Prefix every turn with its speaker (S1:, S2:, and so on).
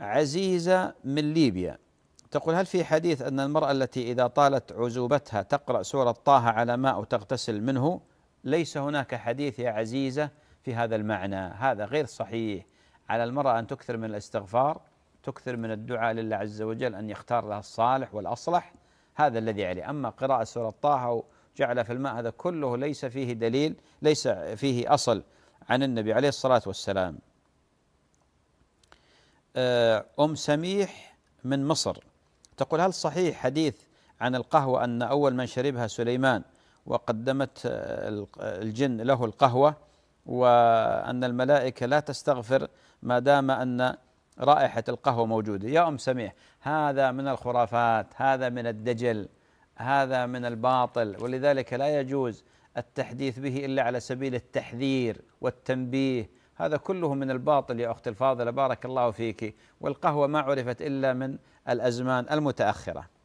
S1: عزيزة من ليبيا تقول هل في حديث أن المرأة التي إذا طالت عزوبتها تقرأ سورة طه على ماء وتغتسل منه ليس هناك حديث يا عزيزة في هذا المعنى هذا غير صحيح على المرأة أن تكثر من الاستغفار تكثر من الدعاء لله عز وجل أن يختار لها الصالح والأصلح هذا الذي عليه أما قراءة سورة طه وجعل في الماء هذا كله ليس فيه دليل ليس فيه أصل عن النبي عليه الصلاة والسلام آه، أم سميح من مصر تقول هل صحيح حديث عن القهوة أن أول من شربها سليمان وقدمت آه، الجن له القهوة وأن الملائكة لا تستغفر ما دام أن رائحة القهوة موجودة يا أم سميح هذا من الخرافات هذا من الدجل هذا من الباطل ولذلك لا يجوز التحديث به إلا على سبيل التحذير والتنبيه هذا كله من الباطل يا أختي الفاضلة بارك الله فيك والقهوة ما عرفت إلا من الأزمان المتأخرة